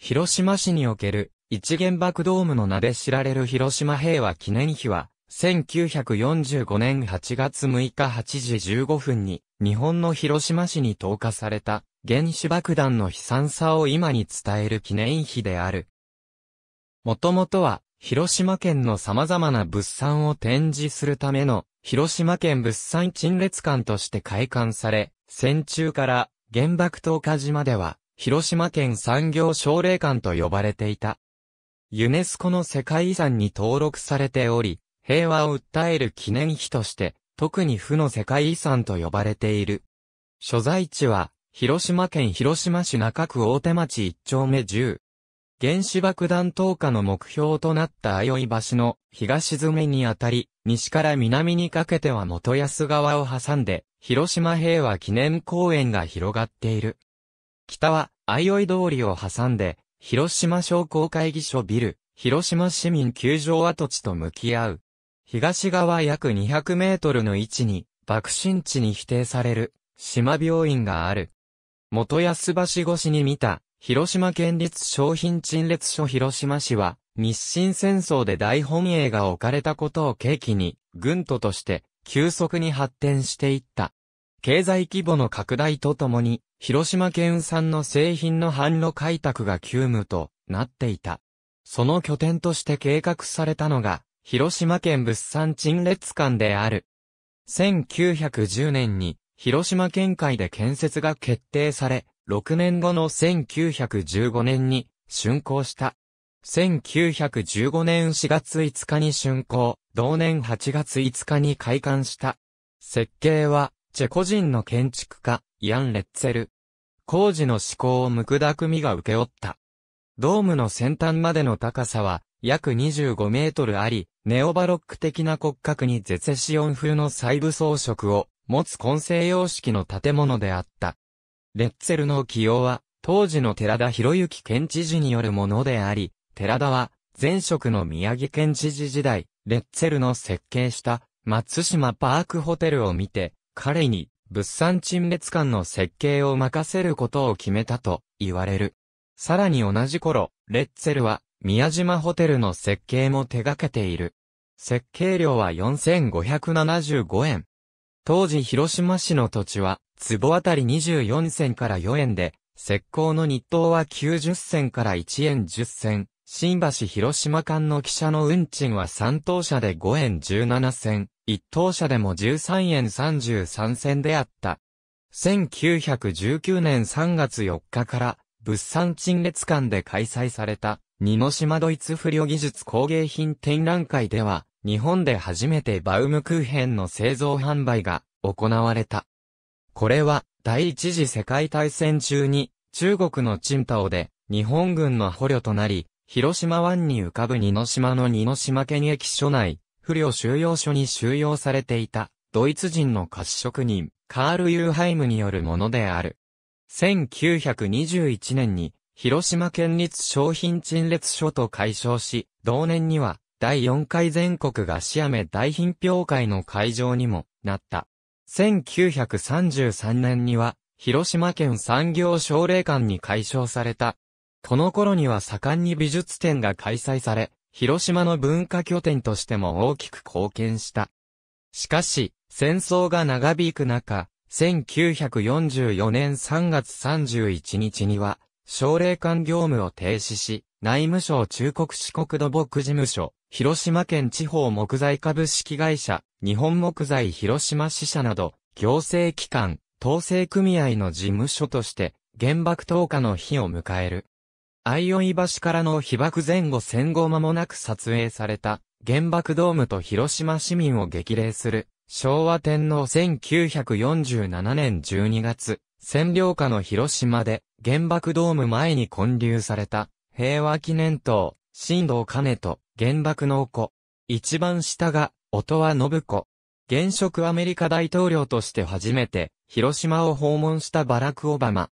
広島市における一原爆ドームの名で知られる広島平和記念碑は、1945年8月6日8時15分に日本の広島市に投下された原子爆弾の悲惨さを今に伝える記念碑である。もともとは広島県の様々な物産を展示するための広島県物産陳列館として開館され、戦中から原爆投下島では広島県産業奨励館と呼ばれていた。ユネスコの世界遺産に登録されており、平和を訴える記念碑として、特に負の世界遺産と呼ばれている。所在地は、広島県広島市中区大手町1丁目10。原子爆弾投下の目標となった相生橋の東詰めにあたり、西から南にかけては元安川を挟んで、広島平和記念公園が広がっている。北は、相生通りを挟んで、広島商工会議所ビル、広島市民球場跡地と向き合う。東側約200メートルの位置に、爆心地に否定される、島病院がある。元安橋越しに見た、広島県立商品陳列所広島市は、日清戦争で大本営が置かれたことを契機に、軍都として、急速に発展していった。経済規模の拡大とともに、広島県産の製品の販路開拓が急務となっていた。その拠点として計画されたのが、広島県物産陳列館である。1910年に、広島県会で建設が決定され、6年後の1915年に、竣工した。1915年4月5日に竣工、同年8月5日に開館した。設計は、チェコ人の建築家、イアン・レッツェル。工事の思考をムクダみが受け負った。ドームの先端までの高さは約25メートルあり、ネオバロック的な骨格にゼゼシオン風の細部装飾を持つ混成様式の建物であった。レッツェルの起用は当時の寺田博之県知事によるものであり、寺田は前職の宮城県知事時代、レッツェルの設計した松島パークホテルを見て、彼に物産陳列館の設計を任せることを決めたと言われる。さらに同じ頃、レッツェルは宮島ホテルの設計も手掛けている。設計料は4575円。当時広島市の土地は、坪あたり24銭から4円で、石膏の日当は90銭から1円10銭、新橋広島間の汽車の運賃は3等車で5円17銭、一等車でも13円33銭であった。1919年3月4日から、物産陳列館で開催された、二の島ドイツ不良技術工芸品展覧会では、日本で初めてバウムクーヘンの製造販売が行われた。これは、第一次世界大戦中に、中国のチンタオで、日本軍の捕虜となり、広島湾に浮かぶ二の島の二の島県駅所内、不良収容所に収容されていた、ドイツ人の菓子職人、カール・ユーハイムによるものである。1921年に、広島県立商品陳列所と解消し、同年には、第4回全国菓子飴大品評会の会場にもなった。1933年には、広島県産業奨励館に解消された。この頃には盛んに美術展が開催され、広島の文化拠点としても大きく貢献した。しかし、戦争が長引く中、1944年3月31日には、奨励館業務を停止し、内務省中国四国土木事務所、広島県地方木材株式会社、日本木材広島支社など、行政機関、統制組合の事務所として、原爆投下の日を迎える。相生橋からの被爆前後戦後間もなく撮影された原爆ドームと広島市民を激励する昭和天皇1947年12月占領下の広島で原爆ドーム前に建立された平和記念塔新道兼と原爆の子一番下が音羽信子現職アメリカ大統領として初めて広島を訪問したバラク・オバマ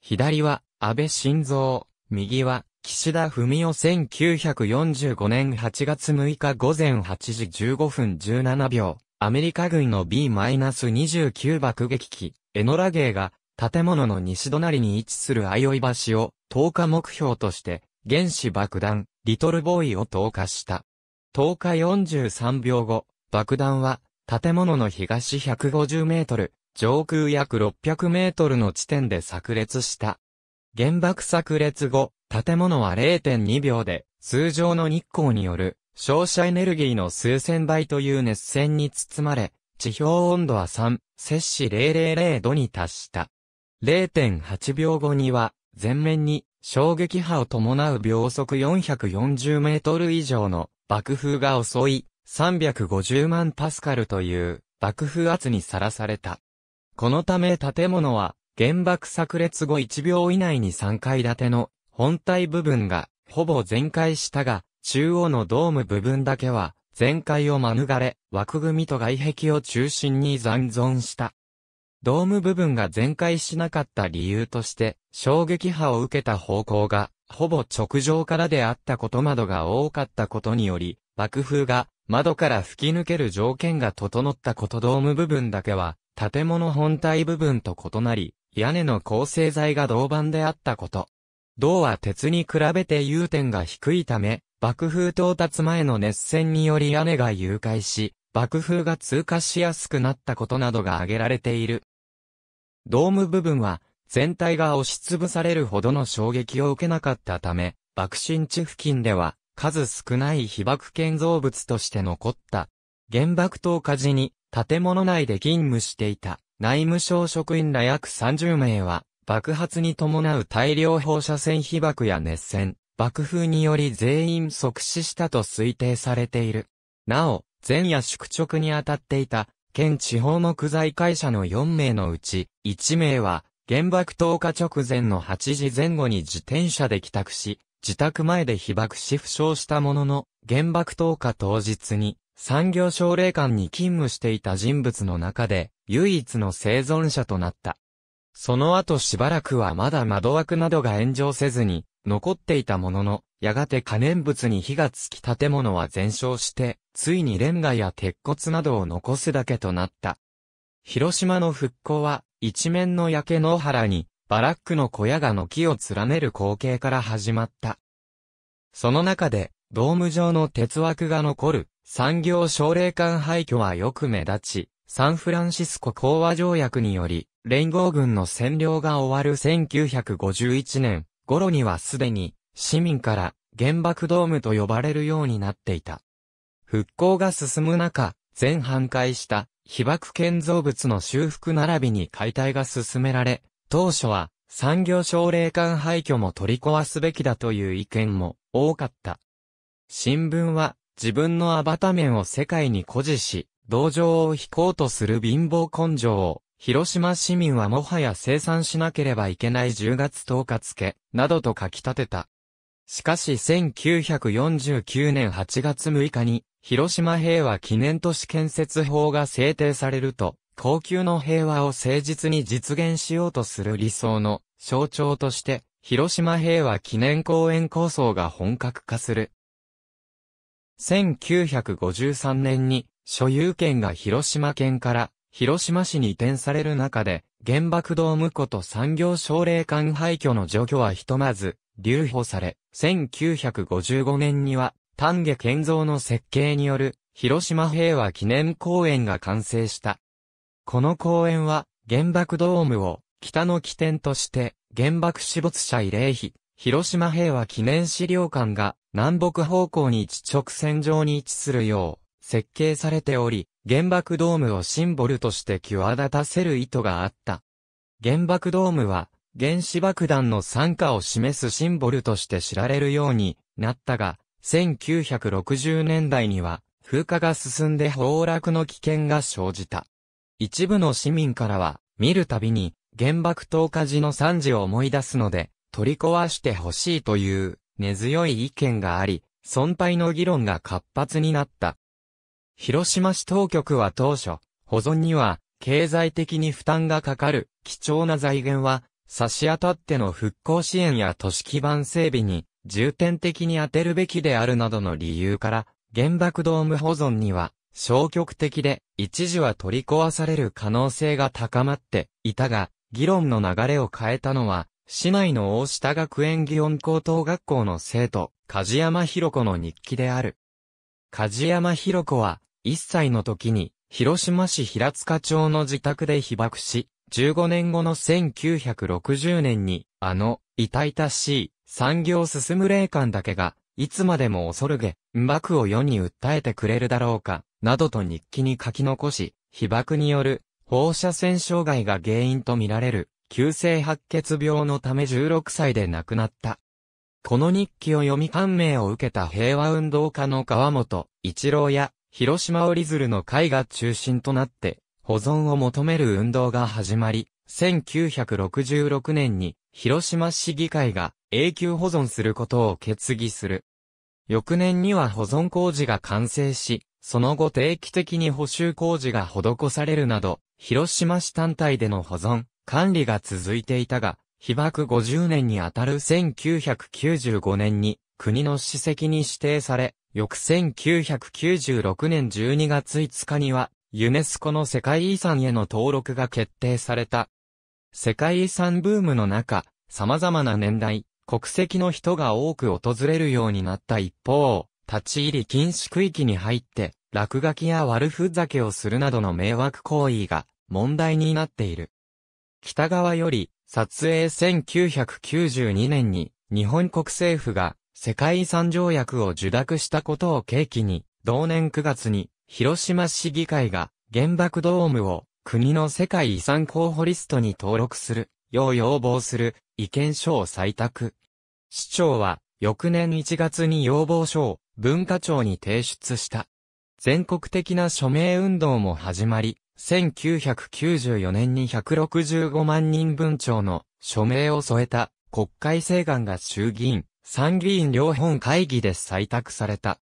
左は安倍晋三右は、岸田文雄1945年8月6日午前8時15分17秒、アメリカ軍の B-29 爆撃機、エノラゲーが、建物の西隣に位置する相生橋を、投下目標として、原子爆弾、リトルボーイを投下した。投下43秒後、爆弾は、建物の東150メートル、上空約600メートルの地点で炸裂した。原爆炸裂後、建物は0.2秒で、通常の日光による、照射エネルギーの数千倍という熱線に包まれ、地表温度は3、摂氏000度に達した。0.8秒後には、全面に衝撃波を伴う秒速440メートル以上の爆風が襲い、350万パスカルという爆風圧にさらされた。このため建物は原爆炸裂後1秒以内に3階建ての本体部分がほぼ全壊したが、中央のドーム部分だけは全壊を免れ、枠組みと外壁を中心に残存した。ドーム部分が全壊しなかった理由として、衝撃波を受けた方向が、ほぼ直上からであったこと窓が多かったことにより、爆風が窓から吹き抜ける条件が整ったことドーム部分だけは、建物本体部分と異なり、屋根の構成材が銅板であったこと。銅は鉄に比べて融点が低いため、爆風到達前の熱線により屋根が融解し、爆風が通過しやすくなったことなどが挙げられている。ドーム部分は、全体が押しつぶされるほどの衝撃を受けなかったため、爆心地付近では、数少ない被爆建造物として残った。原爆投下時に、建物内で勤務していた。内務省職員ら約30名は、爆発に伴う大量放射線被爆や熱線、爆風により全員即死したと推定されている。なお、前夜宿直に当たっていた、県地方木材会社の4名のうち、1名は、原爆投下直前の8時前後に自転車で帰宅し、自宅前で被爆し負傷したものの、原爆投下当日に、産業奨励館に勤務していた人物の中で、唯一の生存者となった。その後しばらくはまだ窓枠などが炎上せずに、残っていたものの、やがて可燃物に火がつき建物は全焼して、ついにレンガや鉄骨などを残すだけとなった。広島の復興は、一面の焼け野原に、バラックの小屋が軒を連ねる光景から始まった。その中で、ドーム状の鉄枠が残る、産業奨励艦廃墟はよく目立ち、サンフランシスコ講和条約により、連合軍の占領が終わる1951年頃にはすでに、市民から原爆ドームと呼ばれるようになっていた。復興が進む中、全半壊した被爆建造物の修復並びに解体が進められ、当初は産業奨励艦廃墟も取り壊すべきだという意見も多かった。新聞は自分のアバタ面を世界に誇示し、同情を引こうとする貧乏根性を、広島市民はもはや生産しなければいけない10月10日付、などと書き立てた。しかし1949年8月6日に、広島平和記念都市建設法が制定されると、高級の平和を誠実に実現しようとする理想の象徴として、広島平和記念公園構想が本格化する。1953年に所有権が広島県から広島市に移転される中で、原爆ドーム湖と産業奨励館廃墟の除去はひとまず留保され、1955年には丹下建造の設計による広島平和記念公園が完成した。この公園は原爆ドームを北の起点として原爆死没者慰霊碑広島平和記念資料館が南北方向に一直線上に位置するよう設計されており、原爆ドームをシンボルとして際立たせる意図があった。原爆ドームは原子爆弾の参加を示すシンボルとして知られるようになったが、1960年代には風化が進んで崩落の危険が生じた。一部の市民からは見るたびに原爆投下時の惨事を思い出すので、取り壊してほしいという根強い意見があり、損廃の議論が活発になった。広島市当局は当初、保存には経済的に負担がかかる貴重な財源は差し当たっての復興支援や都市基盤整備に重点的に当てるべきであるなどの理由から、原爆ドーム保存には消極的で一時は取り壊される可能性が高まっていたが、議論の流れを変えたのは市内の大下学園祇園高等学校の生徒、梶山博子の日記である。梶山博子は、1歳の時に、広島市平塚町の自宅で被爆し、15年後の1960年に、あの、痛々しい、産業進む霊感だけが、いつまでも恐るげ、幕を世に訴えてくれるだろうか、などと日記に書き残し、被爆による放射線障害が原因とみられる急性白血病のため16歳で亡くなった。この日記を読み感銘を受けた平和運動家の川本、一郎や、広島折鶴の会が中心となって、保存を求める運動が始まり、1966年に、広島市議会が永久保存することを決議する。翌年には保存工事が完成し、その後定期的に補修工事が施されるなど、広島市単体での保存、管理が続いていたが、被爆50年にあたる1995年に国の史跡に指定され、翌1996年12月5日には、ユネスコの世界遺産への登録が決定された。世界遺産ブームの中、様々な年代、国籍の人が多く訪れるようになった一方、立ち入り禁止区域に入って、落書きや悪ふざけをするなどの迷惑行為が問題になっている。北側より、撮影1992年に、日本国政府が、世界遺産条約を受諾したことを契機に、同年9月に、広島市議会が、原爆ドームを、国の世界遺産候補リストに登録する、よう要望する、意見書を採択。市長は、翌年1月に要望書を、文化庁に提出した。全国的な署名運動も始まり、1994年に165万人分長の署名を添えた国会請願が衆議院、参議院両本会議で採択された。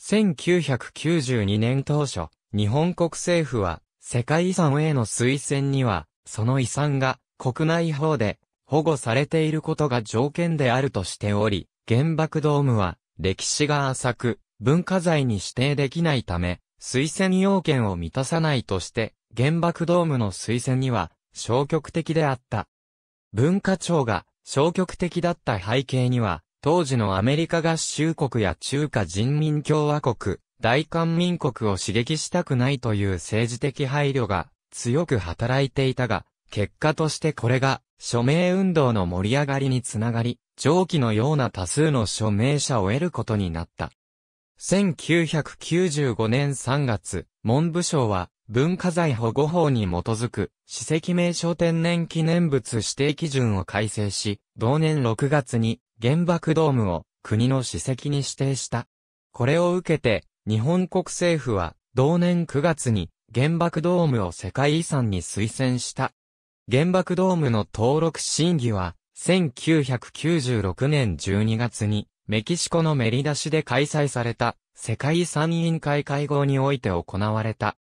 1992年当初、日本国政府は世界遺産への推薦には、その遺産が国内法で保護されていることが条件であるとしており、原爆ドームは歴史が浅く文化財に指定できないため、推薦要件を満たさないとして、原爆ドームの推薦には消極的であった。文化庁が消極的だった背景には、当時のアメリカ合衆国や中華人民共和国、大韓民国を刺激したくないという政治的配慮が強く働いていたが、結果としてこれが署名運動の盛り上がりにつながり、上記のような多数の署名者を得ることになった。1995年3月、文部省は文化財保護法に基づく史跡名称天然記念物指定基準を改正し、同年6月に原爆ドームを国の史跡に指定した。これを受けて、日本国政府は同年9月に原爆ドームを世界遺産に推薦した。原爆ドームの登録審議は1996年12月にメキシコのメリダ市で開催された世界遺産委員会会合において行われた。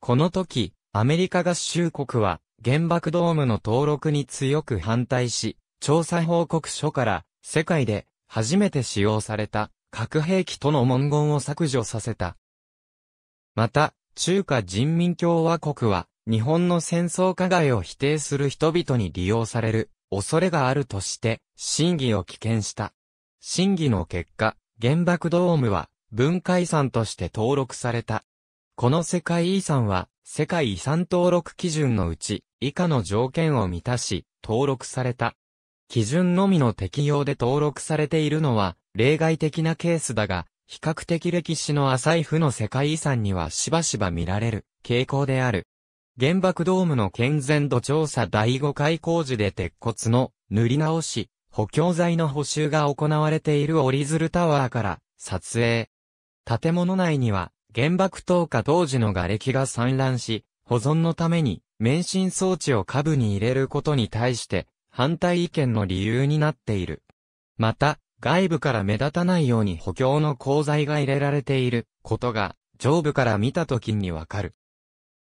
この時、アメリカ合衆国は原爆ドームの登録に強く反対し、調査報告書から世界で初めて使用された核兵器との文言を削除させた。また、中華人民共和国は日本の戦争加害を否定する人々に利用される恐れがあるとして審議を棄権した。審議の結果、原爆ドームは文化遺産として登録された。この世界遺産は世界遺産登録基準のうち以下の条件を満たし登録された。基準のみの適用で登録されているのは例外的なケースだが、比較的歴史の浅い負の世界遺産にはしばしば見られる傾向である。原爆ドームの健全度調査第5回工事で鉄骨の塗り直し、補強材の補修が行われている折り鶴タワーから撮影。建物内には原爆投下当時の瓦礫が散乱し、保存のために免震装置を下部に入れることに対して反対意見の理由になっている。また、外部から目立たないように補強の鋼材が入れられていることが上部から見た時にわかる。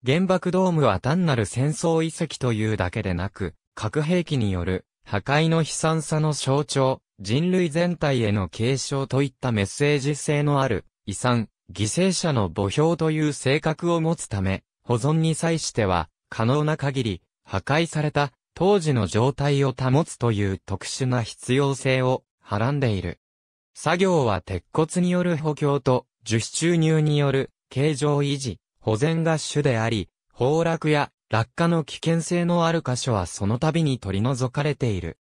原爆ドームは単なる戦争遺跡というだけでなく、核兵器による破壊の悲惨さの象徴、人類全体への継承といったメッセージ性のある、遺産、犠牲者の墓標という性格を持つため、保存に際しては、可能な限り、破壊された、当時の状態を保つという特殊な必要性を、はらんでいる。作業は鉄骨による補強と、樹脂注入による、形状維持、保全が主であり、崩落や落下の危険性のある箇所はその度に取り除かれている。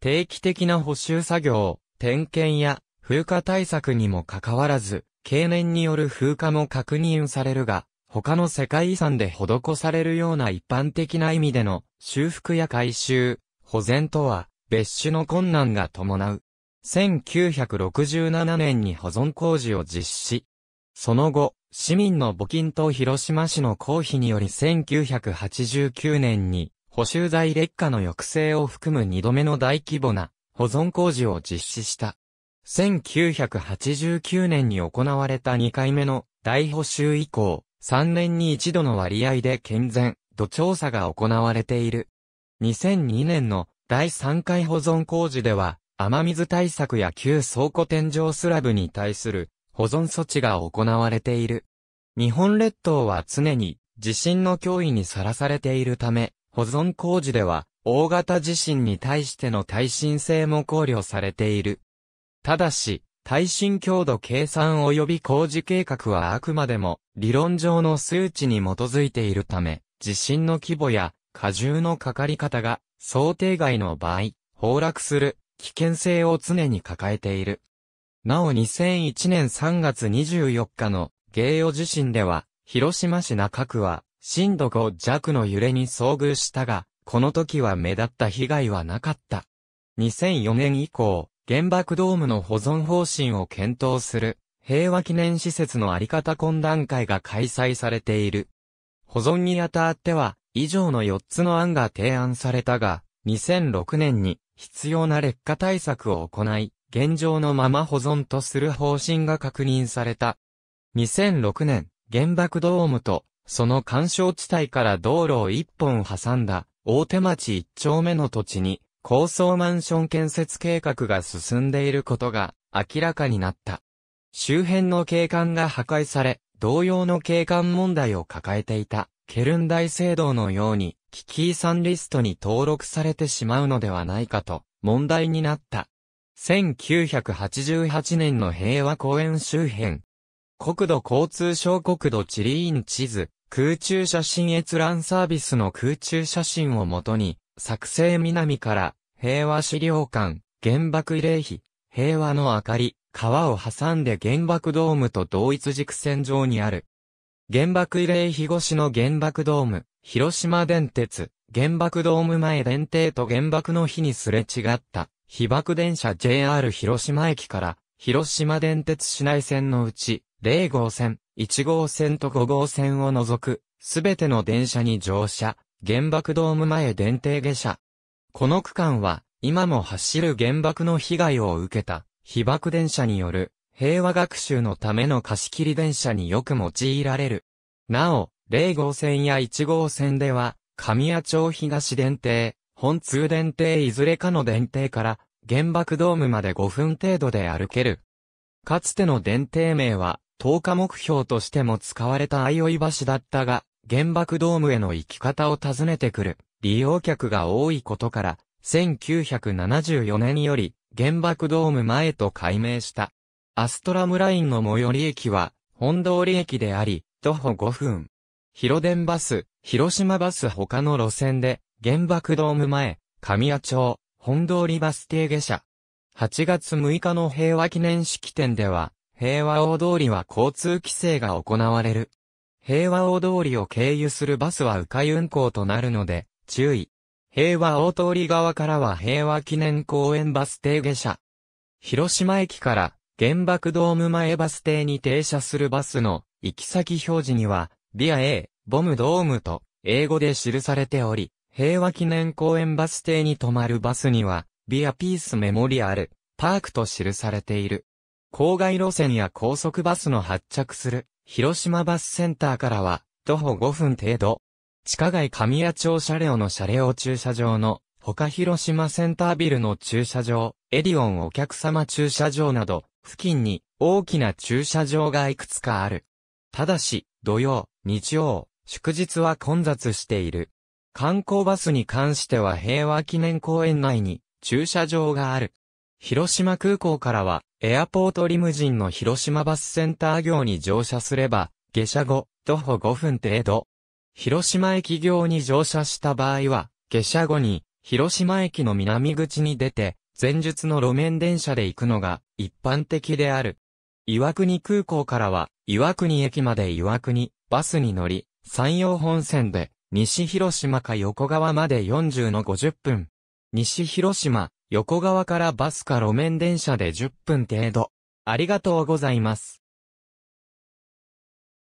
定期的な補修作業、点検や風化対策にもかかわらず、経年による風化も確認されるが、他の世界遺産で施されるような一般的な意味での修復や改修、保全とは別種の困難が伴う。1967年に保存工事を実施。その後、市民の募金と広島市の公費により1989年に補修材劣化の抑制を含む2度目の大規模な保存工事を実施した。1989年に行われた2回目の大補修以降、3年に一度の割合で健全、土調査が行われている。2002年の第3回保存工事では、雨水対策や旧倉庫天井スラブに対する保存措置が行われている。日本列島は常に地震の脅威にさらされているため、保存工事では大型地震に対しての耐震性も考慮されている。ただし、耐震強度計算及び工事計画はあくまでも理論上の数値に基づいているため、地震の規模や荷重のかかり方が想定外の場合、崩落する危険性を常に抱えている。なお2001年3月24日の芸予地震では、広島市中区は震度5弱の揺れに遭遇したが、この時は目立った被害はなかった。2004年以降、原爆ドームの保存方針を検討する平和記念施設のあり方懇談会が開催されている。保存にあたっては、以上の4つの案が提案されたが、2006年に必要な劣化対策を行い、現状のまま保存とする方針が確認された。2006年、原爆ドームと、その干渉地帯から道路を一本挟んだ、大手町一丁目の土地に、高層マンション建設計画が進んでいることが明らかになった。周辺の景観が破壊され、同様の景観問題を抱えていた、ケルン大聖堂のように、危機遺産リストに登録されてしまうのではないかと、問題になった。1988年の平和公園周辺。国土交通省国土地理院地図、空中写真閲覧サービスの空中写真をもとに、作成南から、平和資料館、原爆慰霊碑、平和の明かり、川を挟んで原爆ドームと同一軸線上にある。原爆慰霊碑越しの原爆ドーム、広島電鉄、原爆ドーム前電停と原爆の日にすれ違った。被爆電車 JR 広島駅から広島電鉄市内線のうち0号線、1号線と5号線を除くすべての電車に乗車、原爆ドーム前電停下車。この区間は今も走る原爆の被害を受けた被爆電車による平和学習のための貸し切り電車によく用いられる。なお、0号線や1号線では、神谷町東電停、本通電停いずれかの電停から原爆ドームまで5分程度で歩ける。かつての電停名は、投下目標としても使われた相生橋だったが、原爆ドームへの行き方を尋ねてくる利用客が多いことから、1974年より原爆ドーム前と改名した。アストラムラインの最寄り駅は、本通り駅であり、徒歩5分。広電バス、広島バス他の路線で、原爆ドーム前、神谷町、本通りバス停下車。8月6日の平和記念式典では、平和大通りは交通規制が行われる。平和大通りを経由するバスは迂回運行となるので、注意。平和大通り側からは平和記念公園バス停下車。広島駅から原爆ドーム前バス停に停車するバスの行き先表示には、ビア A、ボムドームと英語で記されており、平和記念公園バス停に止まるバスには、ビアピースメモリアル、パークと記されている。郊外路線や高速バスの発着する、広島バスセンターからは、徒歩5分程度。地下街神谷町車両の車両駐車場の、他広島センタービルの駐車場、エディオンお客様駐車場など、付近に大きな駐車場がいくつかある。ただし、土曜、日曜、祝日は混雑している。観光バスに関しては平和記念公園内に駐車場がある。広島空港からはエアポートリムジンの広島バスセンター業に乗車すれば、下車後、徒歩5分程度。広島駅業に乗車した場合は、下車後に広島駅の南口に出て、前述の路面電車で行くのが一般的である。岩国空港からは岩国駅まで岩国バスに乗り、山陽本線で西広島か横川まで40の50分。西広島、横川からバスか路面電車で10分程度。ありがとうございます。